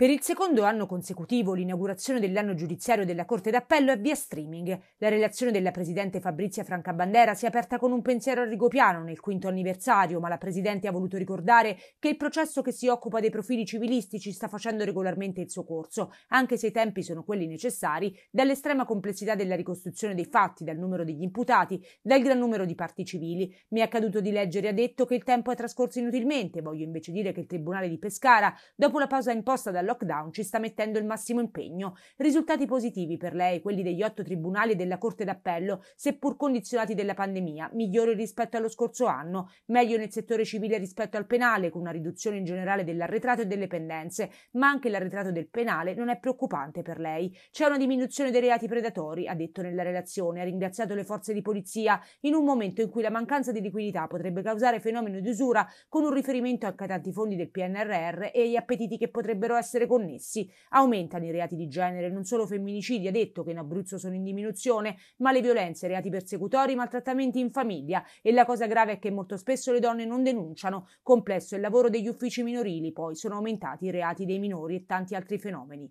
Per il secondo anno consecutivo l'inaugurazione dell'anno giudiziario della Corte d'Appello è via streaming. La relazione della Presidente Fabrizia Francabandera si è aperta con un pensiero a Rigopiano nel quinto anniversario, ma la Presidente ha voluto ricordare che il processo che si occupa dei profili civilistici sta facendo regolarmente il suo corso, anche se i tempi sono quelli necessari, dall'estrema complessità della ricostruzione dei fatti, dal numero degli imputati, dal gran numero di parti civili. Mi è accaduto di leggere ha detto che il tempo è trascorso inutilmente, voglio invece dire che il Tribunale di Pescara, dopo la pausa imposta dalla lockdown ci sta mettendo il massimo impegno. Risultati positivi per lei, quelli degli otto tribunali e della Corte d'Appello, seppur condizionati dalla pandemia, migliori rispetto allo scorso anno, meglio nel settore civile rispetto al penale, con una riduzione in generale dell'arretrato e delle pendenze, ma anche l'arretrato del penale non è preoccupante per lei. C'è una diminuzione dei reati predatori, ha detto nella relazione, ha ringraziato le forze di polizia in un momento in cui la mancanza di liquidità potrebbe causare fenomeni di usura, con un riferimento anche a tanti fondi del PNRR e agli appetiti che potrebbero essere essere connessi. Aumentano i reati di genere, non solo femminicidi, ha detto che in Abruzzo sono in diminuzione, ma le violenze, reati persecutori, maltrattamenti in famiglia. E la cosa grave è che molto spesso le donne non denunciano. Complesso il lavoro degli uffici minorili, poi sono aumentati i reati dei minori e tanti altri fenomeni.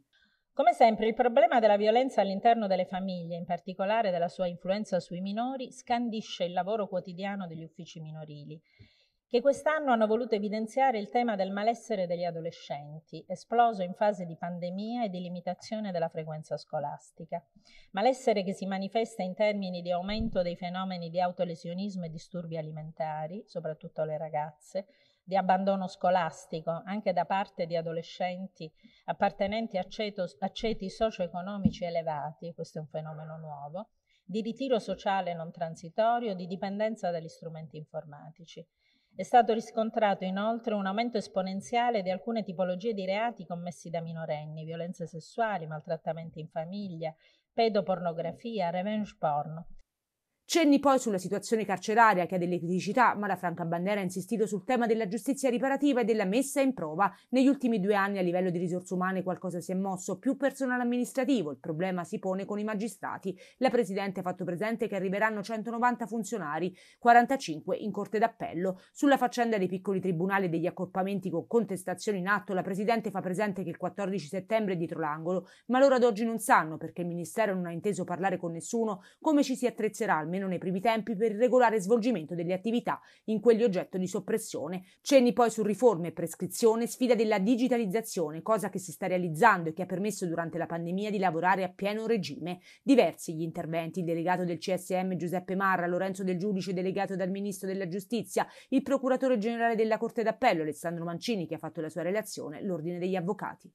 Come sempre, il problema della violenza all'interno delle famiglie, in particolare della sua influenza sui minori, scandisce il lavoro quotidiano degli uffici minorili che quest'anno hanno voluto evidenziare il tema del malessere degli adolescenti, esploso in fase di pandemia e di limitazione della frequenza scolastica. Malessere che si manifesta in termini di aumento dei fenomeni di autolesionismo e disturbi alimentari, soprattutto le ragazze, di abbandono scolastico anche da parte di adolescenti appartenenti a, ceto, a ceti socio-economici elevati, questo è un fenomeno nuovo, di ritiro sociale non transitorio, di dipendenza dagli strumenti informatici. È stato riscontrato inoltre un aumento esponenziale di alcune tipologie di reati commessi da minorenni, violenze sessuali, maltrattamenti in famiglia, pedopornografia, revenge porno. Cenni poi sulla situazione carceraria che ha delle criticità, ma la Franca Francabandiera ha insistito sul tema della giustizia riparativa e della messa in prova. Negli ultimi due anni a livello di risorse umane qualcosa si è mosso, più personale amministrativo, il problema si pone con i magistrati. La Presidente ha fatto presente che arriveranno 190 funzionari, 45 in Corte d'Appello. Sulla faccenda dei piccoli tribunali e degli accorpamenti con contestazioni in atto, la Presidente fa presente che il 14 settembre è dietro l'angolo, ma loro ad oggi non sanno, perché il Ministero non ha inteso parlare con nessuno, come ci si attrezzerà almeno almeno nei primi tempi, per il regolare svolgimento delle attività in quegli oggetto di soppressione. Cenni poi su riforme e prescrizione, sfida della digitalizzazione, cosa che si sta realizzando e che ha permesso durante la pandemia di lavorare a pieno regime. Diversi gli interventi, il delegato del CSM Giuseppe Marra, Lorenzo del Giudice delegato dal Ministro della Giustizia, il Procuratore Generale della Corte d'Appello Alessandro Mancini che ha fatto la sua relazione, l'Ordine degli Avvocati.